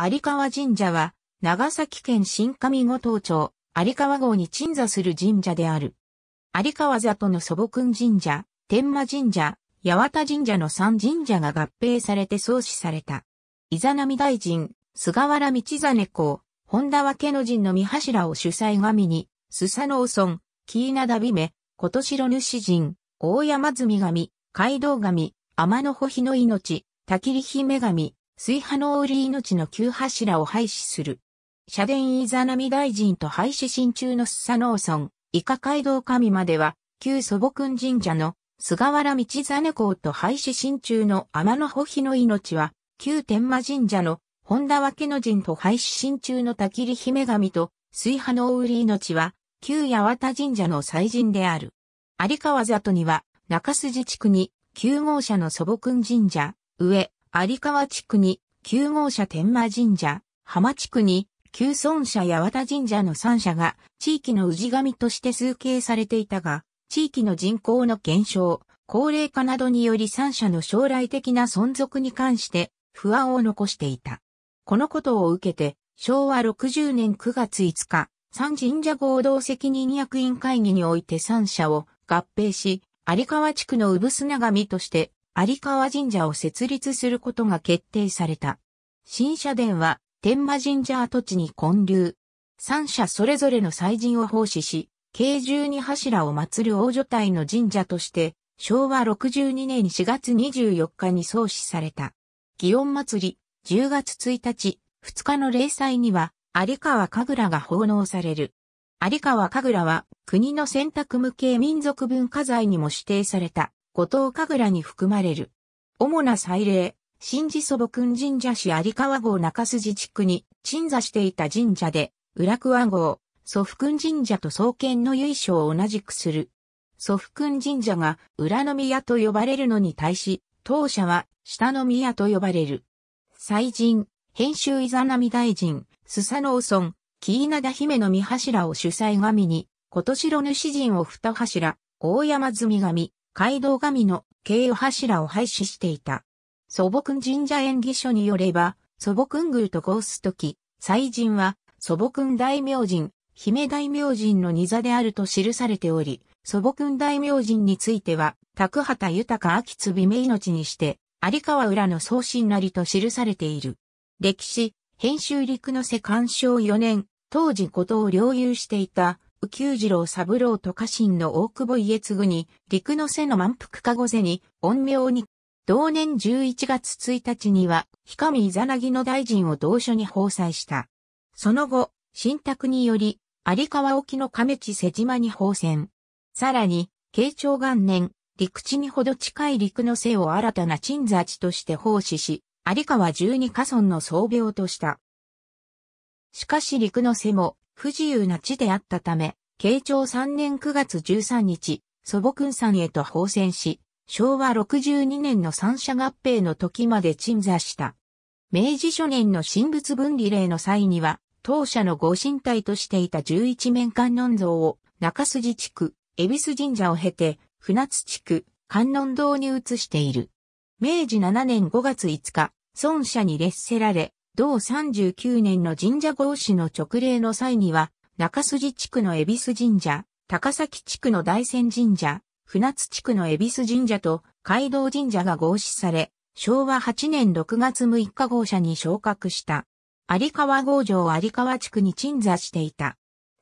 有川神社は、長崎県新上五島町、有川郷に鎮座する神社である。有川里の祖母君神社、天馬神社、八幡神社の三神社が合併されて創始された。伊沢ナ大臣、菅原道真公、本田分の陣の御柱を主催神に、須佐農村、木稲田美ナダビことし主神、大山積神、街道神、天の保日の命、焚きり姫神、水波の売り命の旧柱を廃止する。社殿伊ザナミ大臣と廃止進中の須佐農村、伊香街道神までは、旧祖母君神社の菅原道真公と廃止進中の天の保妃の命は、旧天魔神社の本田脇の陣と廃止進中の焚り姫神と水波の売り命は、旧八幡神社の祭神である。有川里には、中筋地区に、9号社の祖母君神社、上、有川地区に、9号車天満神社、浜地区に、旧村社八幡神社の3社が、地域の氏神として崇敬されていたが、地域の人口の減少、高齢化などにより3社の将来的な存続に関して不安を残していた。このことを受けて、昭和60年9月5日、三神社合同責任役員会議において3社を合併し、有川地区の産砂神として有川神社を設立することが決定された。新社殿は天馬神社跡地に建立。三社それぞれの祭神を奉仕し、計十二柱を祀る王女体の神社として、昭和62年4月24日に創始された。祇園祭、10月1日、2日の例祭には、有川神楽が奉納される。有川神楽は、国の選択無形民族文化財にも指定された。五島神楽に含まれる。主な祭礼、新地祖母君神社市有川郷中筋地区に鎮座していた神社で、浦桑郷、祖父君神社と創建の由緒を同じくする。祖父君神社が浦宮と呼ばれるのに対し、当社は下宮と呼ばれる。祭神、編集伊沢並大臣、須佐ノ村、木稲田姫の御柱を主催神に、今年の主人を二柱、大山積神、街道神の経由柱を廃止していた。祖母君神社演技書によれば、祖母君宮と合すとき、祭神は祖母君大明神、姫大明神の二座であると記されており、祖母君大明神については、宅畑豊秋津び命命にして、有川浦の送信なりと記されている。歴史、編集陸の世鑑賞4年、当時ことを領有していた右久次郎三郎と家臣の大久保家継に、陸の瀬の満腹かごぜに、恩名に、同年11月1日には、氷上いざなぎの大臣を同書に放載した。その後、新宅により、有川沖の亀地瀬島に放船。さらに、慶長元年、陸地にほど近い陸の瀬を新たな鎮座地として奉仕し、有川十二家村の総病とした。しかし陸の瀬も、不自由な地であったため、慶長3年9月13日、祖母君山へと放戦し、昭和62年の三者合併の時まで鎮座した。明治初年の神仏分離令の際には、当社のご神体としていた11面観音像を中筋地区、恵比寿神社を経て、船津地区、観音堂に移している。明治7年5月5日、孫社に列せられ、同39年の神社合祀の直令の際には、中筋地区の恵比寿神社、高崎地区の大仙神社、船津地区の恵比寿神社と街道神社が合祀され、昭和8年6月6日号社に昇格した。有川合城有川地区に鎮座していた。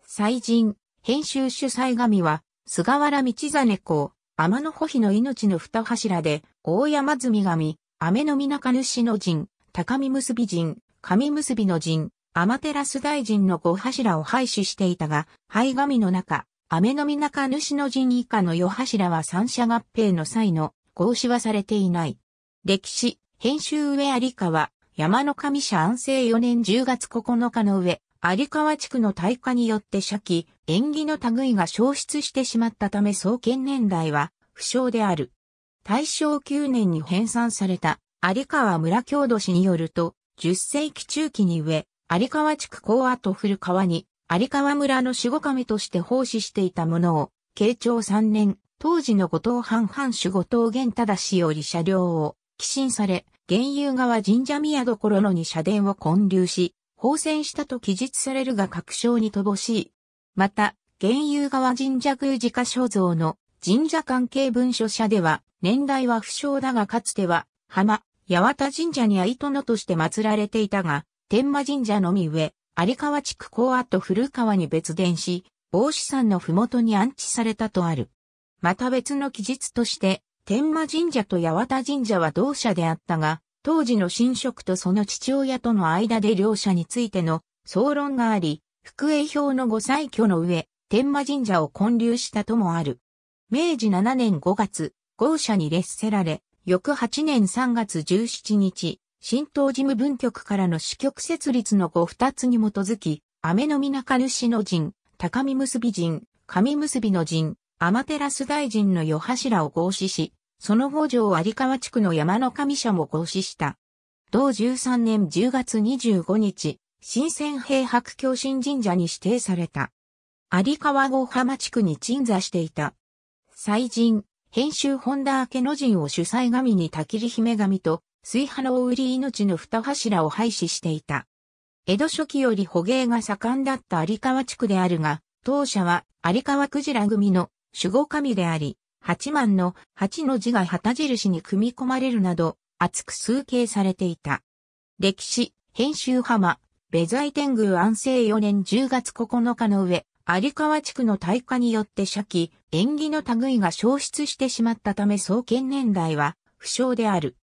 祭神、編集主催神は、菅原道真公、天の保碑の命の二柱で、大山積神、雨の皆主の神、高見結び神、神結びの陣、天照大臣の五柱を廃止していたが、灰紙の中、雨のみ中主の陣以下の四柱は三者合併の際の合詞はされていない。歴史、編集上有川、山の神社安政4年10月9日の上、有川地区の大火によって社期、縁起の類が消失してしまったため創建年代は不詳である。大正9年に編纂された有川村郷土史によると、10世紀中期に植え、有川地区高跡古川に、有川村の守護神として奉仕していたものを、慶長3年、当時の後藤藩藩主後藤源忠氏より車両を、寄進され、現遊川神社宮所のに社殿を建立し、放仙したと記述されるが確証に乏しい。また、現遊川神社宮寺家所蔵の神社関係文書社では、年代は不詳だがかつては、浜、八幡神社に愛殿として祀られていたが、天馬神社のみ上、有川地区高跡古川に別電し、帽子山の麓に安置されたとある。また別の記述として、天馬神社と八幡神社は同社であったが、当時の神職とその父親との間で両者についての総論があり、福栄表のご再挙の上、天馬神社を建立したともある。明治7年5月、豪社に列せられ、翌8年3月17日、新東事務分局からの支局設立の後二つに基づき、雨の皆か主の陣、高見結び陣、上結びの陣、天照大臣の夜柱を合祀し、その後城有川地区の山の神社も合祀した。同13年10月25日、新鮮平白教神神社に指定された。有川郷浜地区に鎮座していた。祭神、編集本田明の陣を主催神に焚きり姫神と、水波の売り命の二柱を廃止していた。江戸初期より捕鯨が盛んだった有川地区であるが、当社は有川クジラ組の守護神であり、八幡の八の字が旗印に組み込まれるなど、厚く崇敬されていた。歴史、編集浜、ベザイ天宮安政4年10月9日の上、有川地区の大火によって初期、縁起の類が消失してしまったため創建年代は不詳である。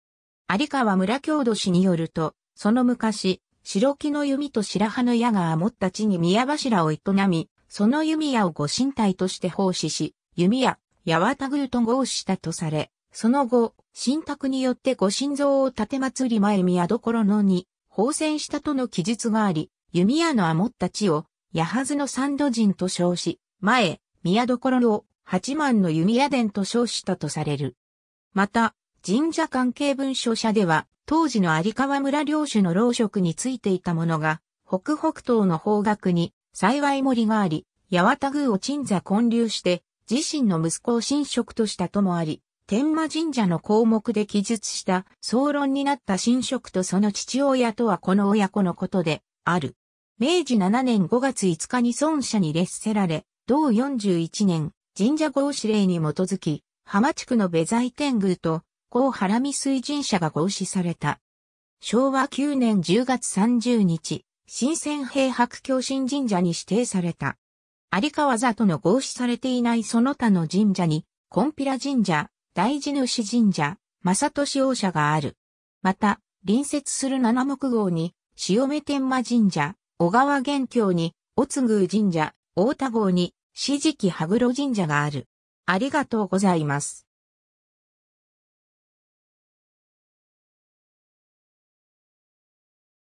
有川村郷土氏によると、その昔、白木の弓と白羽の矢が持った地に宮柱を営み、その弓矢をご神体として奉仕し、弓矢、八幡宮と合したとされ、その後、神託によってご神像を建て祭り前宮所のに、奉戦したとの記述があり、弓矢の余った地を矢ずの三度人と称し、前、宮所を八幡の弓矢伝と称したとされる。また、神社関係文書社では、当時の有川村領主の老職についていたものが、北北東の方角に、幸い森があり、八幡宮を鎮座建立して、自身の息子を神職としたともあり、天馬神社の項目で記述した、総論になった神職とその父親とはこの親子のことで、ある。明治7年5月5日に孫社に列せられ、同41年、神社合祀令に基づき、浜地区のベ在天宮と、高原見水神社が合祀された。昭和9年10月30日、新鮮平白教神神社に指定された。有川里の合祀されていないその他の神社に、コンピラ神社、大地主神社、正利王社がある。また、隣接する七目号に、潮目天馬神社、小川元教に、おつぐう神社、大田郷に、四時期羽黒神社がある。ありがとうございます。